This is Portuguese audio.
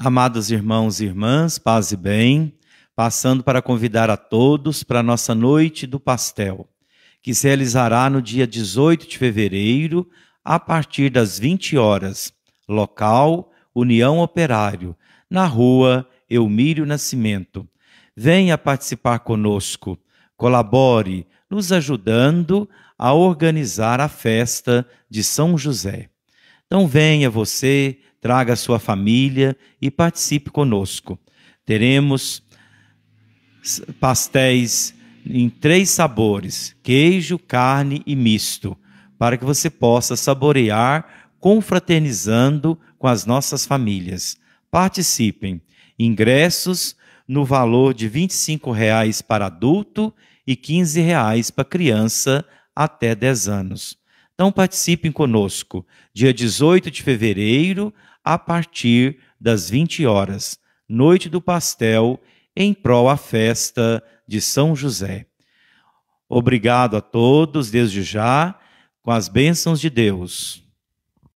Amados irmãos e irmãs, paz e bem, passando para convidar a todos para a nossa Noite do Pastel, que se realizará no dia 18 de fevereiro, a partir das 20 horas, local União Operário, na rua Eumírio Nascimento. Venha participar conosco, colabore, nos ajudando a organizar a festa de São José. Então venha você traga sua família e participe conosco. Teremos pastéis em três sabores: queijo, carne e misto, para que você possa saborear confraternizando com as nossas famílias. Participem. Ingressos no valor de R$ 25,00 para adulto e R$ 15,00 para criança até 10 anos. Então participem conosco, dia 18 de fevereiro, a partir das 20 horas, noite do pastel, em prol à festa de São José. Obrigado a todos desde já, com as bênçãos de Deus.